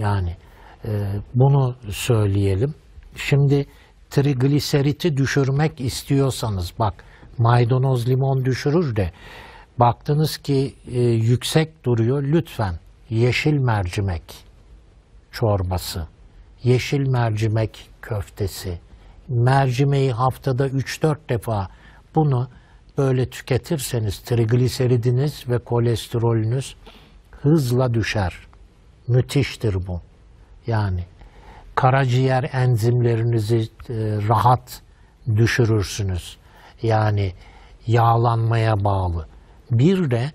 Yani e, bunu söyleyelim. Şimdi trigliseriti düşürmek istiyorsanız bak maydanoz limon düşürür de baktınız ki e, yüksek duruyor lütfen yeşil mercimek çorbası, yeşil mercimek köftesi, mercimeği haftada 3-4 defa bunu böyle tüketirseniz trigliseridiniz ve kolesterolünüz hızla düşer müthiştir bu. Yani karaciğer enzimlerinizi e, rahat düşürürsünüz. Yani yağlanmaya bağlı. Bir de